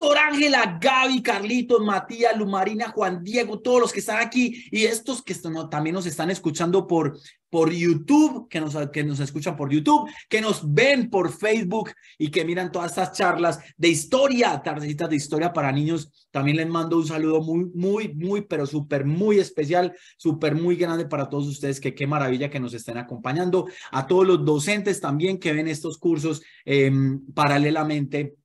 Ángela, Gaby, Carlitos, Matías, Lumarina, Juan Diego, todos los que están aquí y estos que también nos están escuchando por, por YouTube, que nos, que nos escuchan por YouTube, que nos ven por Facebook y que miran todas estas charlas de historia, tardecitas de historia para niños. También les mando un saludo muy, muy, muy, pero súper, muy especial, súper, muy grande para todos ustedes, que qué maravilla que nos estén acompañando. A todos los docentes también que ven estos cursos em, paralelamente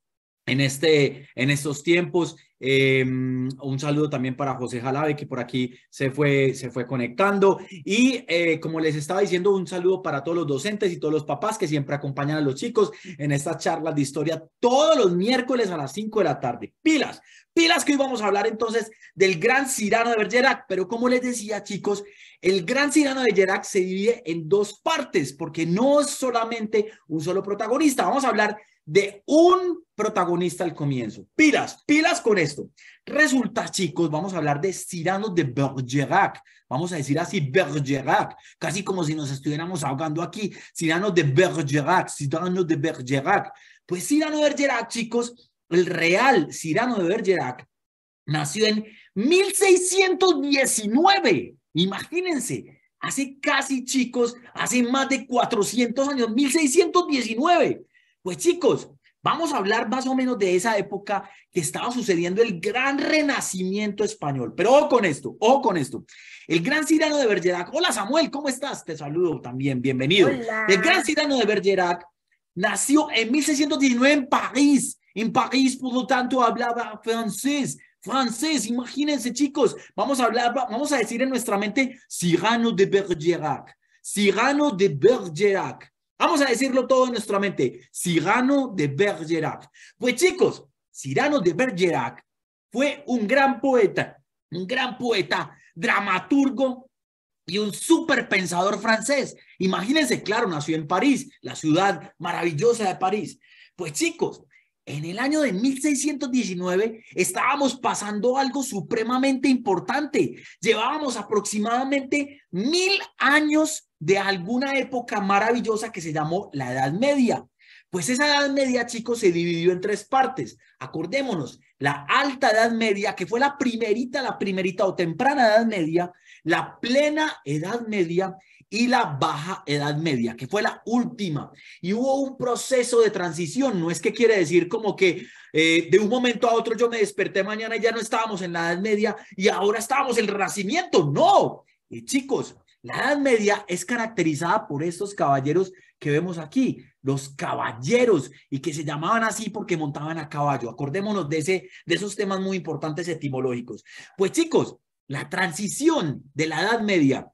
en, este, en estos tiempos. Em, un saludo también para José Jalave, que por aquí se fue, se fue conectando. Y eh, como les estaba diciendo, un saludo para todos los docentes y todos los papás que siempre acompañan a los chicos en estas charlas de historia todos los miércoles a las 5 de la tarde. Pilas, pilas que hoy vamos a hablar entonces del Gran Cirano de Bergerac. Pero como les decía, chicos, el Gran Cirano de Bergerac se divide en dos partes, porque no es solamente un solo protagonista. Vamos a hablar de un protagonista al comienzo. Pilas, pilas con esto. Resulta, chicos, vamos a hablar de Cyrano de Bergerac. Vamos a decir así, Bergerac, casi como si nos estuviéramos ahogando aquí. Cyrano de Bergerac, Cyrano de Bergerac. Pues Cyrano de Bergerac, chicos, el real Cyrano de Bergerac nació en 1619. Imagínense, hace casi, chicos, hace más de 400 años, 1619 pues chicos, vamos a hablar más o menos de esa época que estaba sucediendo el gran renacimiento español. Pero ojo con esto, ojo con esto. El gran Cirano de Bergerac. Hola Samuel, ¿cómo estás? Te saludo también, bienvenido. El gran Cirano de Bergerac nació en 1619 en París. En París, por lo tanto, hablaba francés. Francés, imagínense chicos, vamos a hablar, vamos a decir en nuestra mente Cyrano de Bergerac. Cyrano de Bergerac. Vamos a decirlo todo en nuestra mente. Cyrano de Bergerac. Pues chicos, Cyrano de Bergerac fue un gran poeta, un gran poeta, dramaturgo y un super pensador francés. Imagínense, claro, nació en París, la ciudad maravillosa de París. Pues chicos, en el año de 1619 estábamos pasando algo supremamente importante. Llevábamos aproximadamente mil años de alguna época maravillosa que se llamó la Edad Media. Pues esa Edad Media, chicos, se dividió en tres partes. Acordémonos, la Alta Edad Media, que fue la primerita, la primerita o temprana Edad Media, la Plena Edad Media y la Baja Edad Media, que fue la última. Y hubo un proceso de transición, no es que quiere decir como que eh, de un momento a otro yo me desperté mañana y ya no estábamos en la Edad Media y ahora estábamos en el Renacimiento, no. Y chicos, la Edad Media es caracterizada por estos caballeros que vemos aquí, los caballeros, y que se llamaban así porque montaban a caballo. Acordémonos de, ese, de esos temas muy importantes etimológicos. Pues chicos, la transición de la Edad Media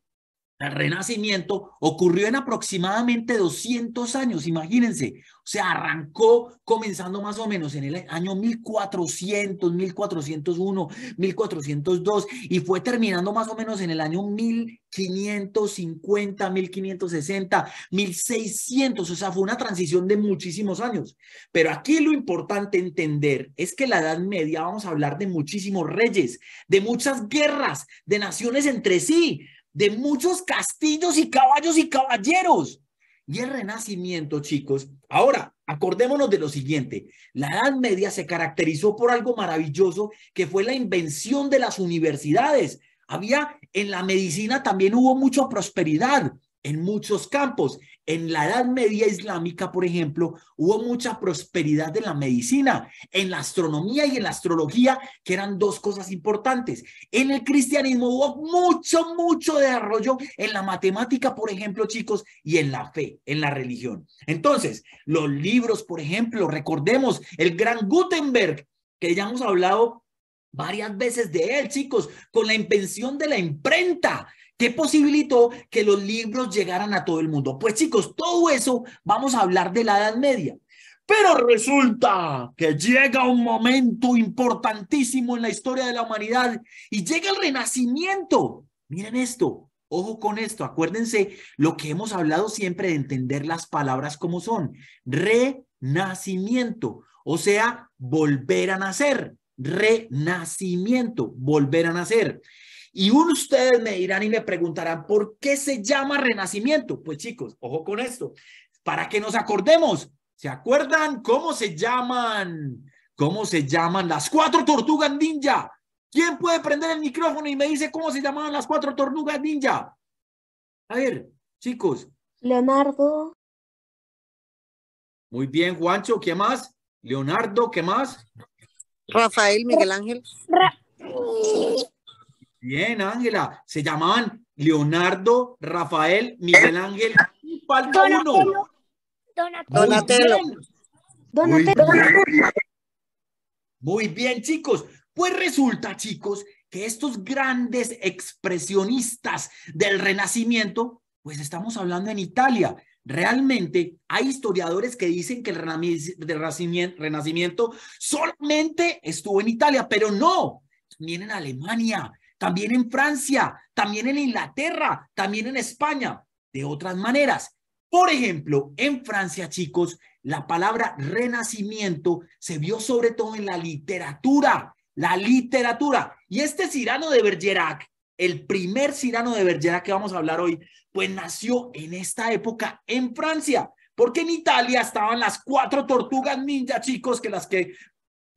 el Renacimiento ocurrió en aproximadamente 200 años, imagínense. O sea, arrancó comenzando más o menos en el año 1400, 1401, 1402 y fue terminando más o menos en el año 1550, 1560, 1600. O sea, fue una transición de muchísimos años. Pero aquí lo importante entender es que la Edad Media vamos a hablar de muchísimos reyes, de muchas guerras, de naciones entre sí de muchos castillos y caballos y caballeros. Y el renacimiento, chicos, ahora acordémonos de lo siguiente, la Edad Media se caracterizó por algo maravilloso que fue la invención de las universidades. Había en la medicina también hubo mucha prosperidad en muchos campos, en la Edad Media Islámica, por ejemplo, hubo mucha prosperidad en la medicina, en la astronomía y en la astrología, que eran dos cosas importantes. En el cristianismo hubo mucho, mucho desarrollo en la matemática, por ejemplo, chicos, y en la fe, en la religión. Entonces, los libros, por ejemplo, recordemos el gran Gutenberg, que ya hemos hablado varias veces de él, chicos, con la invención de la imprenta. ¿Qué posibilitó que los libros llegaran a todo el mundo. Pues chicos, todo eso vamos a hablar de la Edad Media. Pero resulta que llega un momento importantísimo en la historia de la humanidad y llega el renacimiento. Miren esto, ojo con esto, acuérdense lo que hemos hablado siempre de entender las palabras como son. Renacimiento, o sea, volver a nacer renacimiento, volver a nacer. Y uno ustedes me dirán y me preguntarán, ¿por qué se llama renacimiento? Pues chicos, ojo con esto, para que nos acordemos. ¿Se acuerdan cómo se llaman? ¿Cómo se llaman las cuatro tortugas ninja? ¿Quién puede prender el micrófono y me dice cómo se llamaban las cuatro tortugas ninja? A ver, chicos. Leonardo. Muy bien, Juancho, ¿qué más? Leonardo, ¿qué más? Rafael, Miguel Ángel. Bien, Ángela. Se llamaban Leonardo, Rafael, Miguel Ángel. Y falta Donatello. Muy bien, chicos. Pues resulta, chicos, que estos grandes expresionistas del Renacimiento, pues estamos hablando en Italia. Realmente hay historiadores que dicen que el Renacimiento solamente estuvo en Italia, pero no, también en Alemania, también en Francia, también en Inglaterra, también en España, de otras maneras. Por ejemplo, en Francia, chicos, la palabra renacimiento se vio sobre todo en la literatura, la literatura. Y este Cirano de Bergerac, el primer Cirano de Bergerac que vamos a hablar hoy, pues nació en esta época en Francia, porque en Italia estaban las cuatro tortugas ninja, chicos, que las que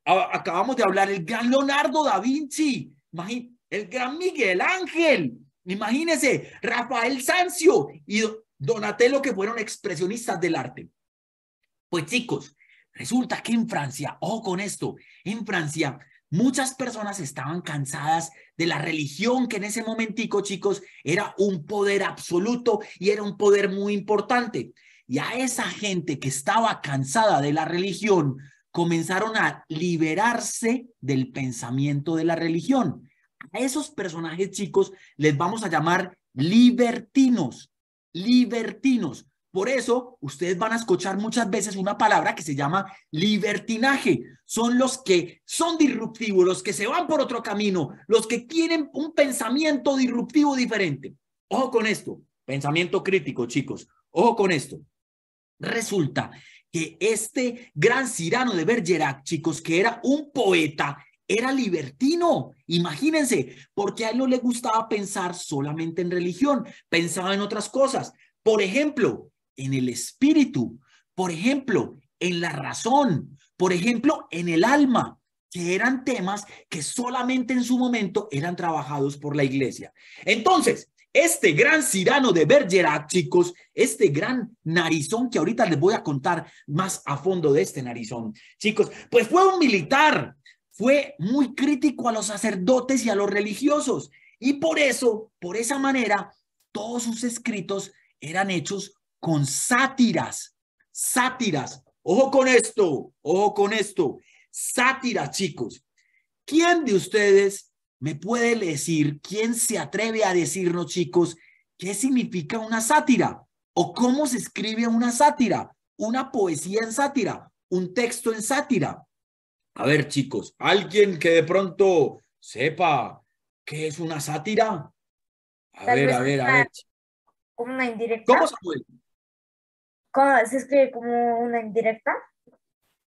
acabamos de hablar, el gran Leonardo da Vinci. Imagínate el gran Miguel Ángel, imagínense, Rafael Sancio y Donatello que fueron expresionistas del arte. Pues chicos, resulta que en Francia, ojo con esto, en Francia muchas personas estaban cansadas de la religión que en ese momentico, chicos, era un poder absoluto y era un poder muy importante. Y a esa gente que estaba cansada de la religión, comenzaron a liberarse del pensamiento de la religión. A esos personajes chicos les vamos a llamar libertinos, libertinos. Por eso ustedes van a escuchar muchas veces una palabra que se llama libertinaje. Son los que son disruptivos, los que se van por otro camino, los que tienen un pensamiento disruptivo diferente. Ojo con esto, pensamiento crítico, chicos. Ojo con esto. Resulta que este gran Cirano de Bergerac, chicos, que era un poeta, era libertino, imagínense, porque a él no le gustaba pensar solamente en religión, pensaba en otras cosas, por ejemplo, en el espíritu, por ejemplo, en la razón, por ejemplo, en el alma, que eran temas que solamente en su momento eran trabajados por la iglesia. Entonces, este gran Cirano de Bergerac, chicos, este gran narizón que ahorita les voy a contar más a fondo de este narizón, chicos, pues fue un militar, fue muy crítico a los sacerdotes y a los religiosos. Y por eso, por esa manera, todos sus escritos eran hechos con sátiras, sátiras. Ojo con esto, ojo con esto. Sátiras, chicos. ¿Quién de ustedes me puede decir, quién se atreve a decirnos, chicos, qué significa una sátira? ¿O cómo se escribe una sátira? Una poesía en sátira, un texto en sátira. A ver, chicos, alguien que de pronto sepa qué es una sátira. A ver, a ver, a ver. ¿Una indirecta? ¿Cómo, Samuel? se escribe como una indirecta?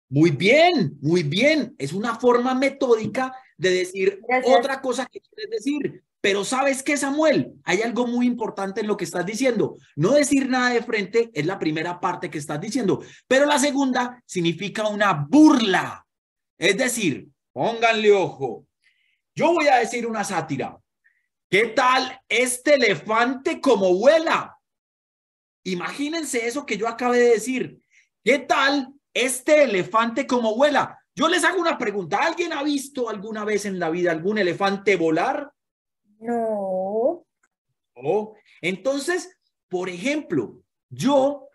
Muy bien, muy bien. Es una forma metódica de decir otra cosa que quieres decir. Pero sabes qué, Samuel, hay algo muy importante en lo que estás diciendo. No decir nada de frente es la primera parte que estás diciendo, pero la segunda significa una burla. Es decir, pónganle ojo, yo voy a decir una sátira. ¿Qué tal este elefante como vuela? Imagínense eso que yo acabé de decir. ¿Qué tal este elefante como vuela? Yo les hago una pregunta. ¿Alguien ha visto alguna vez en la vida algún elefante volar? No. Oh, entonces, por ejemplo, yo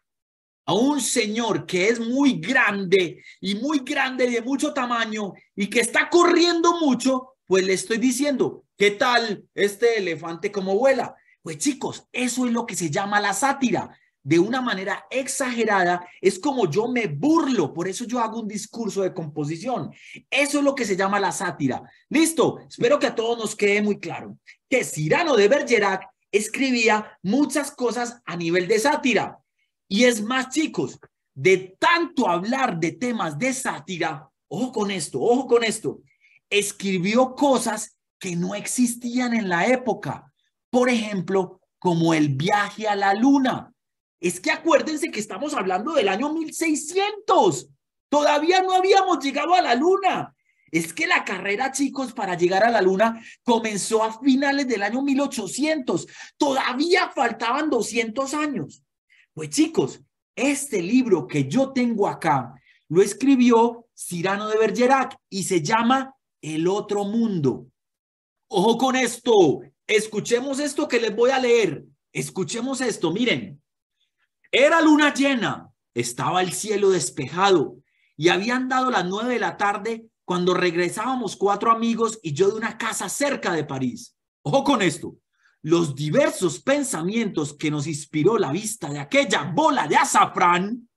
a un señor que es muy grande y muy grande de mucho tamaño y que está corriendo mucho, pues le estoy diciendo, ¿qué tal este elefante como vuela? Pues chicos, eso es lo que se llama la sátira. De una manera exagerada, es como yo me burlo, por eso yo hago un discurso de composición. Eso es lo que se llama la sátira. Listo, espero que a todos nos quede muy claro que Cyrano de Bergerac escribía muchas cosas a nivel de sátira. Y es más, chicos, de tanto hablar de temas de sátira, ojo con esto, ojo con esto, escribió cosas que no existían en la época. Por ejemplo, como el viaje a la luna. Es que acuérdense que estamos hablando del año 1600. Todavía no habíamos llegado a la luna. Es que la carrera, chicos, para llegar a la luna comenzó a finales del año 1800. Todavía faltaban 200 años. Pues chicos, este libro que yo tengo acá lo escribió Cyrano de Bergerac y se llama El otro mundo. Ojo con esto, escuchemos esto que les voy a leer. Escuchemos esto, miren. Era luna llena, estaba el cielo despejado y habían dado las nueve de la tarde cuando regresábamos cuatro amigos y yo de una casa cerca de París. Ojo con esto los diversos pensamientos que nos inspiró la vista de aquella bola de azafrán.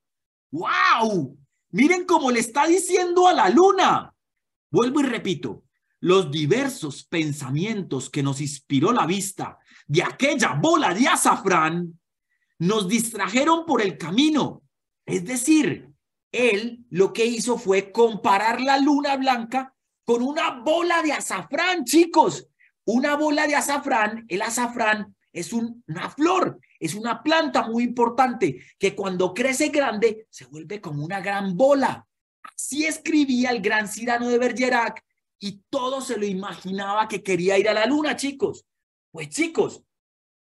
¡Wow! Miren cómo le está diciendo a la luna. Vuelvo y repito, los diversos pensamientos que nos inspiró la vista de aquella bola de azafrán nos distrajeron por el camino. Es decir, él lo que hizo fue comparar la luna blanca con una bola de azafrán, chicos. Una bola de azafrán, el azafrán es una flor, es una planta muy importante que cuando crece grande se vuelve como una gran bola. Así escribía el gran Cirano de Bergerac y todo se lo imaginaba que quería ir a la luna, chicos. Pues chicos,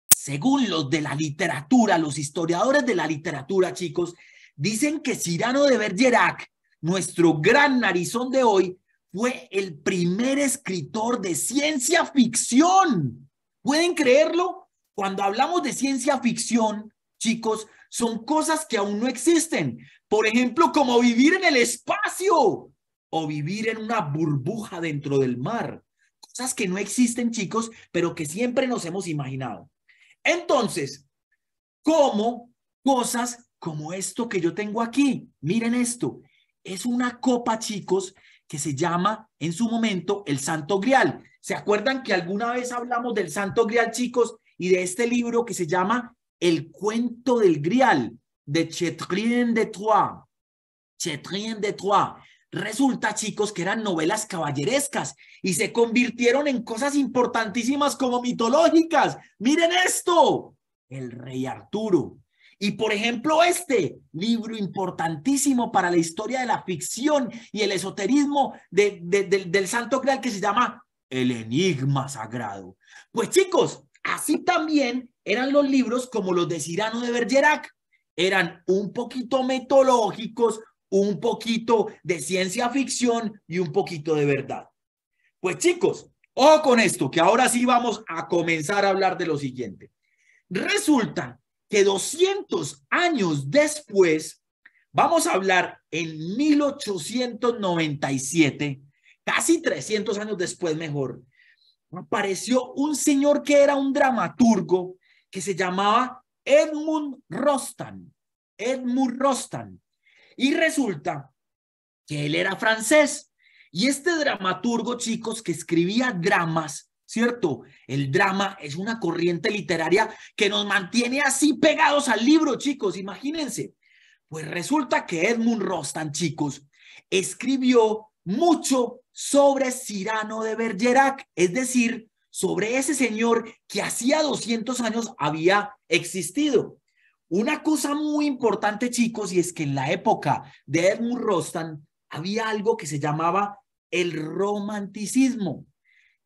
según los de la literatura, los historiadores de la literatura, chicos, dicen que Cirano de Bergerac, nuestro gran narizón de hoy, fue el primer escritor de ciencia ficción. ¿Pueden creerlo? Cuando hablamos de ciencia ficción, chicos, son cosas que aún no existen. Por ejemplo, como vivir en el espacio o vivir en una burbuja dentro del mar. Cosas que no existen, chicos, pero que siempre nos hemos imaginado. Entonces, ¿cómo cosas como esto que yo tengo aquí? Miren esto. Es una copa, chicos, que se llama en su momento el Santo Grial. ¿Se acuerdan que alguna vez hablamos del Santo Grial, chicos, y de este libro que se llama El cuento del Grial de Chetrien de Troyes? Chetrien de Troyes. Resulta, chicos, que eran novelas caballerescas y se convirtieron en cosas importantísimas como mitológicas. Miren esto. El rey Arturo, y por ejemplo, este libro importantísimo para la historia de la ficción y el esoterismo del Santo Graal que se llama El Enigma Sagrado. Pues chicos, así también eran los libros como los de Cyrano de Bergerac. Eran un poquito metológicos, un poquito de ciencia ficción y un poquito de verdad. Pues chicos, ojo con esto, que ahora sí vamos a comenzar a hablar de lo siguiente. Resulta que 200 años después, vamos a hablar en 1897, casi 300 años después mejor, apareció un señor que era un dramaturgo que se llamaba Edmund Rostand. Edmund Rostand. Y resulta que él era francés. Y este dramaturgo, chicos, que escribía dramas, ¿cierto? El drama es una corriente literaria que nos mantiene así pegados al libro, chicos, imagínense. Pues resulta que Edmund Rostand, chicos, escribió mucho sobre Cyrano de Bergerac, es decir, sobre ese señor que hacía 200 años había existido. Una cosa muy importante, chicos, y es que en la época de Edmund Rostand había algo que se llamaba el romanticismo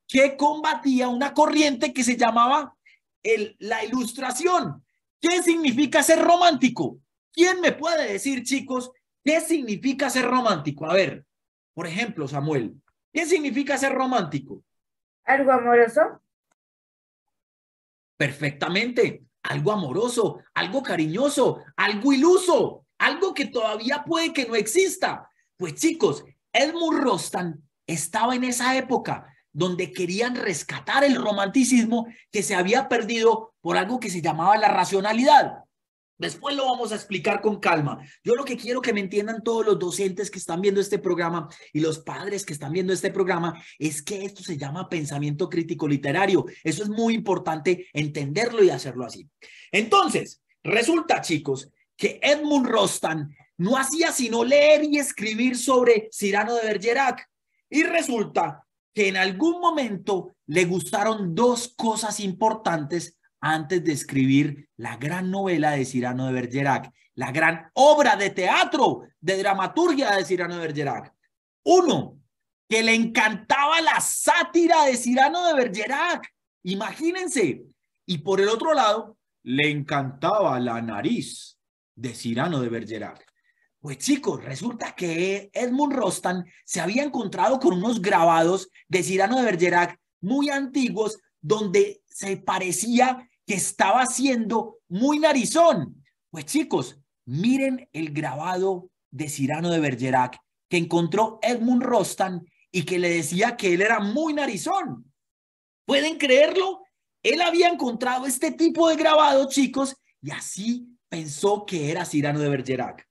que combatía una corriente que se llamaba el, la ilustración. ¿Qué significa ser romántico? ¿Quién me puede decir, chicos, qué significa ser romántico? A ver, por ejemplo, Samuel, ¿qué significa ser romántico? Algo amoroso. Perfectamente, algo amoroso, algo cariñoso, algo iluso, algo que todavía puede que no exista. Pues chicos, Edmund Rostan estaba en esa época donde querían rescatar el romanticismo que se había perdido por algo que se llamaba la racionalidad. Después lo vamos a explicar con calma. Yo lo que quiero que me entiendan todos los docentes que están viendo este programa y los padres que están viendo este programa es que esto se llama pensamiento crítico literario. Eso es muy importante entenderlo y hacerlo así. Entonces, resulta, chicos, que Edmund Rostand no hacía sino leer y escribir sobre Cyrano de Bergerac. Y resulta que en algún momento le gustaron dos cosas importantes antes de escribir la gran novela de Cyrano de Bergerac, la gran obra de teatro, de dramaturgia de Cyrano de Bergerac. Uno, que le encantaba la sátira de Cyrano de Bergerac, imagínense. Y por el otro lado, le encantaba la nariz de Cyrano de Bergerac. Pues chicos, resulta que Edmund Rostan se había encontrado con unos grabados de Cyrano de Bergerac muy antiguos donde se parecía que estaba siendo muy narizón. Pues chicos, miren el grabado de Cyrano de Bergerac que encontró Edmund Rostan y que le decía que él era muy narizón. ¿Pueden creerlo? Él había encontrado este tipo de grabado, chicos, y así pensó que era Cyrano de Bergerac.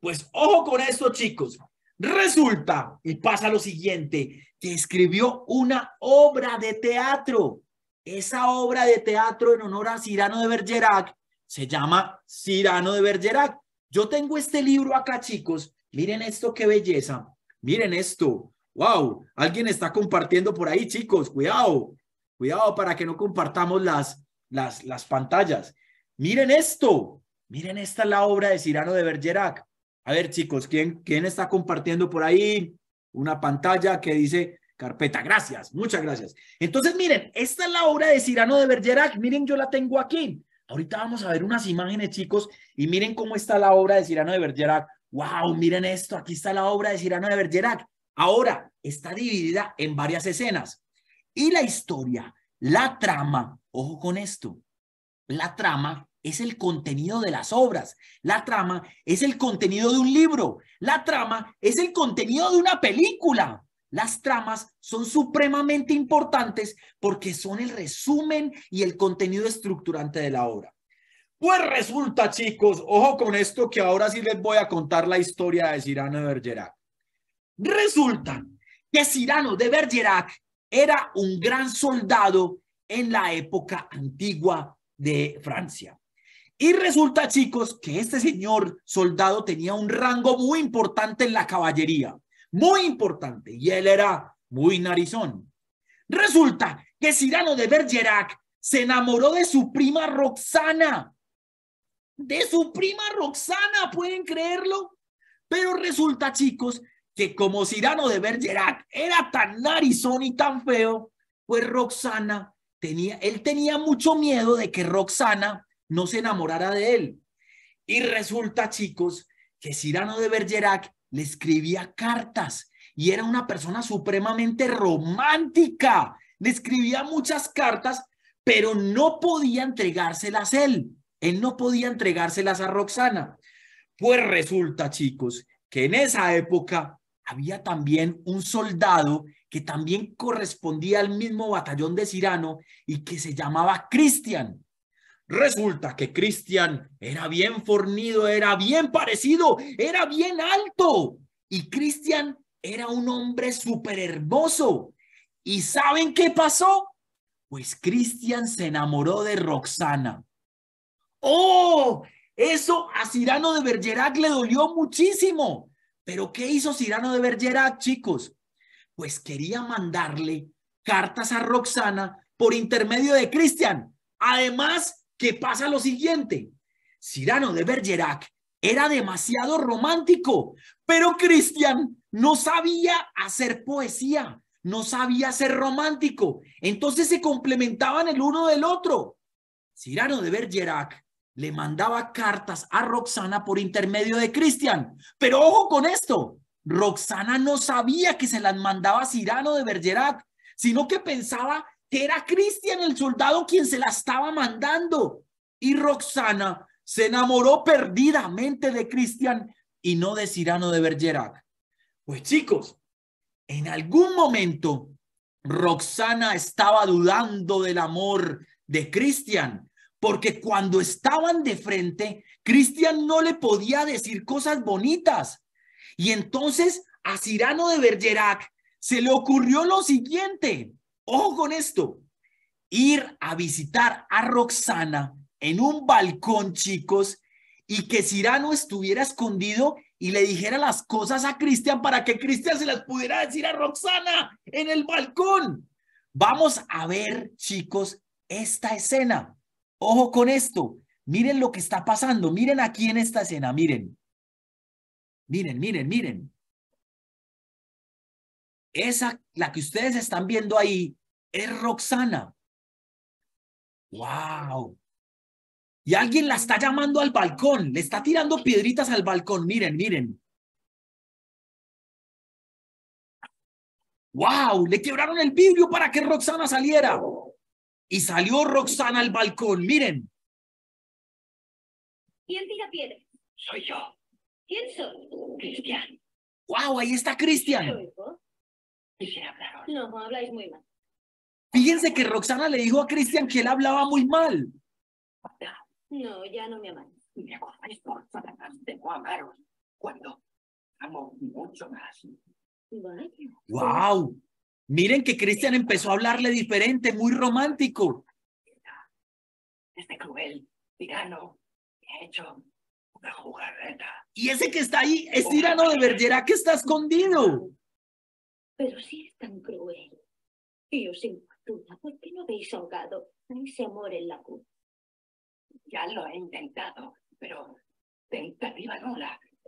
Pues ojo con esto chicos. Resulta, y pasa lo siguiente, que escribió una obra de teatro. Esa obra de teatro en honor a Cirano de Bergerac se llama Cirano de Bergerac. Yo tengo este libro acá, chicos. Miren esto, qué belleza. Miren esto. Wow, alguien está compartiendo por ahí, chicos. Cuidado, cuidado para que no compartamos las, las, las pantallas. Miren esto. Miren, esta es la obra de Cirano de Bergerac. A ver, chicos, ¿quién, quién está compartiendo por ahí una pantalla que dice carpeta? Gracias, muchas gracias. Entonces, miren, esta es la obra de Cirano de Bergerac. Miren, yo la tengo aquí. Ahorita vamos a ver unas imágenes, chicos, y miren cómo está la obra de Cirano de Bergerac. ¡Wow! Miren esto, aquí está la obra de Cirano de Bergerac. Ahora, está dividida en varias escenas. Y la historia, la trama, ojo con esto, la trama es el contenido de las obras. La trama es el contenido de un libro. La trama es el contenido de una película. Las tramas son supremamente importantes porque son el resumen y el contenido estructurante de la obra. Pues resulta, chicos, ojo con esto que ahora sí les voy a contar la historia de Cyrano de Bergerac. Resulta que Cyrano de Bergerac era un gran soldado en la época antigua de Francia. Y resulta, chicos, que este señor soldado tenía un rango muy importante en la caballería, muy importante, y él era muy narizón. Resulta que Cyrano de Bergerac se enamoró de su prima Roxana. De su prima Roxana, ¿pueden creerlo? Pero resulta, chicos, que como Cyrano de Bergerac era tan narizón y tan feo, pues Roxana tenía, él tenía mucho miedo de que Roxana no se enamorara de él. Y resulta, chicos, que Cyrano de Bergerac le escribía cartas y era una persona supremamente romántica. Le escribía muchas cartas, pero no podía entregárselas él. Él no podía entregárselas a Roxana. Pues resulta, chicos, que en esa época había también un soldado que también correspondía al mismo batallón de Cirano y que se llamaba Cristian. Resulta que Cristian era bien fornido, era bien parecido, era bien alto. Y Cristian era un hombre súper hermoso. ¿Y saben qué pasó? Pues Cristian se enamoró de Roxana. ¡Oh! Eso a Cyrano de Bergerac le dolió muchísimo. Pero ¿qué hizo Cyrano de Bergerac, chicos? Pues quería mandarle cartas a Roxana por intermedio de Cristian. Además, ¿Qué pasa lo siguiente. Cyrano de Bergerac era demasiado romántico, pero Cristian no sabía hacer poesía, no sabía ser romántico. Entonces se complementaban el uno del otro. Cyrano de Bergerac le mandaba cartas a Roxana por intermedio de Cristian. Pero ojo con esto, Roxana no sabía que se las mandaba Cyrano de Bergerac, sino que pensaba era Cristian el soldado quien se la estaba mandando. Y Roxana se enamoró perdidamente de Cristian y no de Cirano de Bergerac. Pues chicos, en algún momento Roxana estaba dudando del amor de Cristian, porque cuando estaban de frente, Cristian no le podía decir cosas bonitas. Y entonces a Cirano de Bergerac se le ocurrió lo siguiente. Ojo con esto. Ir a visitar a Roxana en un balcón, chicos, y que Cirano estuviera escondido y le dijera las cosas a Cristian para que Cristian se las pudiera decir a Roxana en el balcón. Vamos a ver, chicos, esta escena. Ojo con esto. Miren lo que está pasando. Miren aquí en esta escena. Miren. Miren, miren, miren. Esa, la que ustedes están viendo ahí, es Roxana. ¡Wow! Y alguien la está llamando al balcón, le está tirando piedritas al balcón. Miren, miren. ¡Wow! Le quebraron el vidrio para que Roxana saliera. Y salió Roxana al balcón. Miren. ¿Quién tira piedras? Soy yo. ¿Quién soy? Cristian. ¡Wow! Ahí está Cristian. No, No, habláis muy mal. Fíjense que Roxana le dijo a Cristian que él hablaba muy mal. No, ya no me aman. Me acordáis por Satanás, Tengo amaros cuando amo mucho más. ¡Guau! Miren que Cristian empezó a hablarle diferente, muy romántico. Este cruel tirano ha hecho una jugarreta. Y ese que está ahí es tirano de Vergera que está escondido. Pero sí es tan cruel. Y sí qué no amor en la Ya lo he intentado, pero tentativa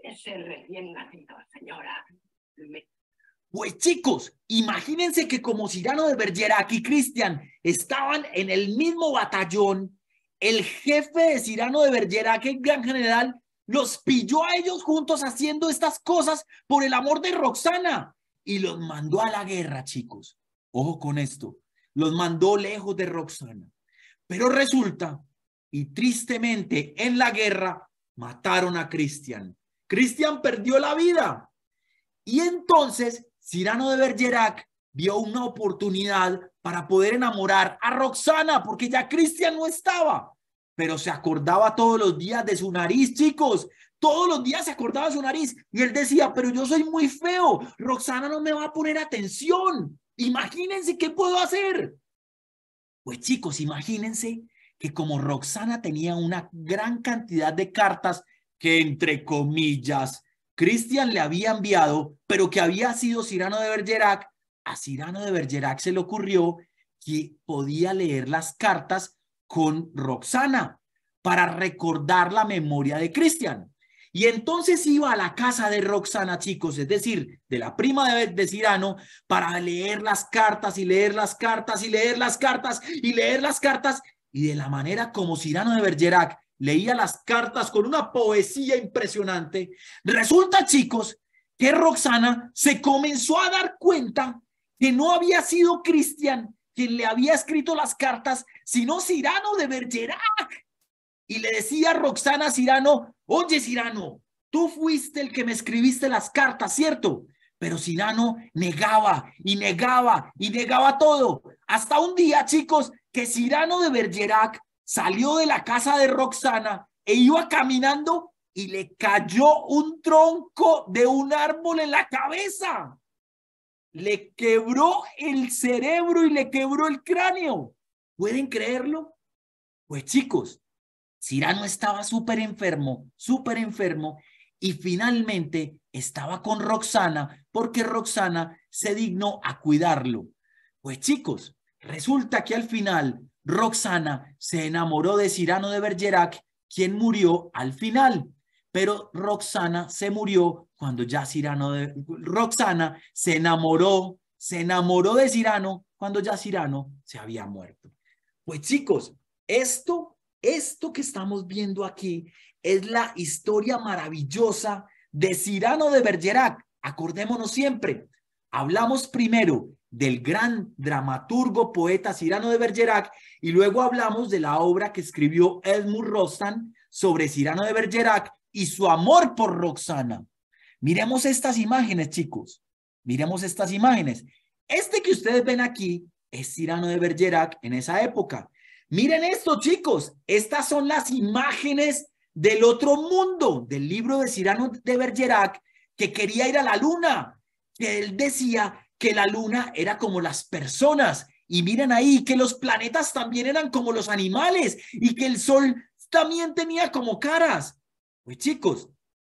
recién señora. Pues chicos, imagínense que como Cirano de Bergerac y Cristian estaban en el mismo batallón, el jefe de Cirano de Bergerac, el gran general, los pilló a ellos juntos haciendo estas cosas por el amor de Roxana y los mandó a la guerra, chicos. Ojo con esto, los mandó lejos de Roxana. Pero resulta, y tristemente en la guerra, mataron a Cristian. Cristian perdió la vida. Y entonces Cirano de Bergerac vio una oportunidad para poder enamorar a Roxana, porque ya Cristian no estaba, pero se acordaba todos los días de su nariz, chicos. Todos los días se acordaba su nariz y él decía, pero yo soy muy feo, Roxana no me va a poner atención. Imagínense qué puedo hacer. Pues chicos, imagínense que como Roxana tenía una gran cantidad de cartas que entre comillas Cristian le había enviado, pero que había sido Cirano de Bergerac, a Cirano de Bergerac se le ocurrió que podía leer las cartas con Roxana para recordar la memoria de Cristian. Y entonces iba a la casa de Roxana, chicos, es decir, de la prima de, de Cirano, para leer las cartas y leer las cartas y leer las cartas y leer las cartas. Y de la manera como Cirano de Bergerac leía las cartas con una poesía impresionante, resulta, chicos, que Roxana se comenzó a dar cuenta que no había sido Cristian quien le había escrito las cartas, sino Cirano de Bergerac y le decía a Roxana Cirano, oye Cirano, tú fuiste el que me escribiste las cartas, ¿cierto? Pero Cirano negaba y negaba y negaba todo. Hasta un día, chicos, que Cirano de Bergerac salió de la casa de Roxana e iba caminando y le cayó un tronco de un árbol en la cabeza. Le quebró el cerebro y le quebró el cráneo. ¿Pueden creerlo? Pues chicos, Cirano estaba súper enfermo, súper enfermo, y finalmente estaba con Roxana porque Roxana se dignó a cuidarlo. Pues chicos, resulta que al final Roxana se enamoró de Cirano de Bergerac, quien murió al final. Pero Roxana se murió cuando ya Cirano de... Roxana se enamoró, se enamoró de Cirano cuando ya Cirano se había muerto. Pues chicos, esto esto que estamos viendo aquí es la historia maravillosa de Cyrano de Bergerac. Acordémonos siempre, hablamos primero del gran dramaturgo poeta Cyrano de Bergerac y luego hablamos de la obra que escribió Edmund Rostand sobre Cyrano de Bergerac y su amor por Roxana. Miremos estas imágenes, chicos. Miremos estas imágenes. Este que ustedes ven aquí es Cyrano de Bergerac en esa época. Miren esto, chicos. Estas son las imágenes del otro mundo, del libro de Cyrano de Bergerac, que quería ir a la luna. que Él decía que la luna era como las personas. Y miren ahí que los planetas también eran como los animales y que el sol también tenía como caras. Pues chicos,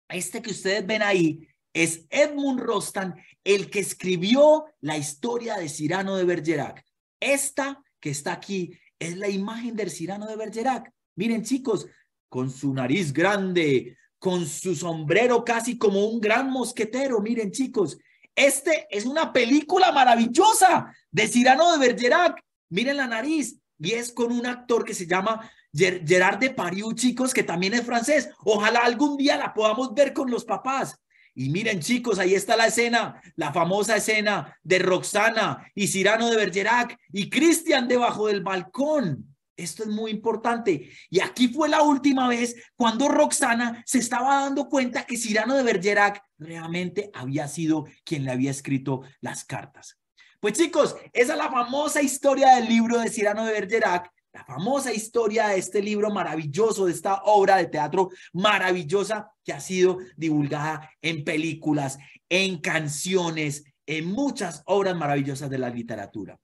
este que ustedes ven ahí es Edmund Rostand, el que escribió la historia de Cyrano de Bergerac. Esta que está aquí es la imagen del Cirano de Bergerac. Miren, chicos, con su nariz grande, con su sombrero casi como un gran mosquetero. Miren, chicos, este es una película maravillosa de Cirano de Bergerac. Miren la nariz. Y es con un actor que se llama Gerard de Pariu, chicos, que también es francés. Ojalá algún día la podamos ver con los papás. Y miren, chicos, ahí está la escena, la famosa escena de Roxana y Cyrano de Bergerac y Cristian debajo del balcón. Esto es muy importante. Y aquí fue la última vez cuando Roxana se estaba dando cuenta que Cyrano de Bergerac realmente había sido quien le había escrito las cartas. Pues chicos, esa es la famosa historia del libro de Cyrano de Bergerac la famosa historia de este libro maravilloso, de esta obra de teatro maravillosa que ha sido divulgada en películas, en canciones, en muchas obras maravillosas de la literatura.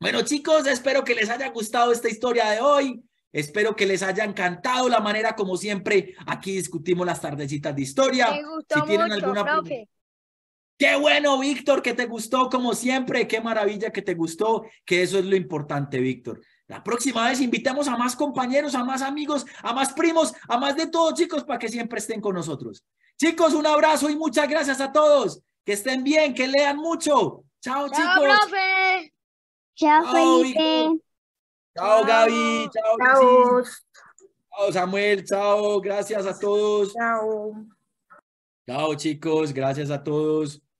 Bueno, chicos, espero que les haya gustado esta historia de hoy. Espero que les haya encantado la manera como siempre aquí discutimos las tardecitas de historia. tienen alguna Qué bueno, Víctor, que te gustó como siempre. Qué maravilla que te gustó, que eso es lo importante, Víctor. La próxima vez invitamos a más compañeros, a más amigos, a más primos, a más de todo, chicos, para que siempre estén con nosotros. Chicos, un abrazo y muchas gracias a todos. Que estén bien, que lean mucho. Chao, chao chicos. Profe. Chao, Felipe. Chao, Gaby. chao. Chao, Samuel. Chao. Gracias a todos. Chao. Chao, chicos. Gracias a todos.